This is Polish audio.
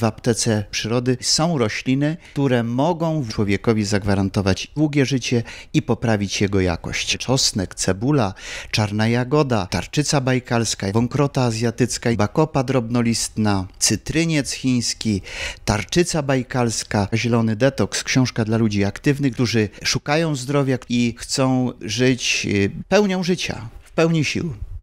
w aptece przyrody są rośliny, które mogą człowiekowi zagwarantować długie życie i poprawić jego jakość. Czosnek, cebula, czarna jagoda, tarczyca bajkalska, wąkrota azjatycka, bakopa drobnolistna, cytryniec chiński, tarczyca bajkalska, zielony detoks, książka dla ludzi aktywnych, którzy szukają zdrowia i chcą żyć y, pełnią życia, w pełni sił.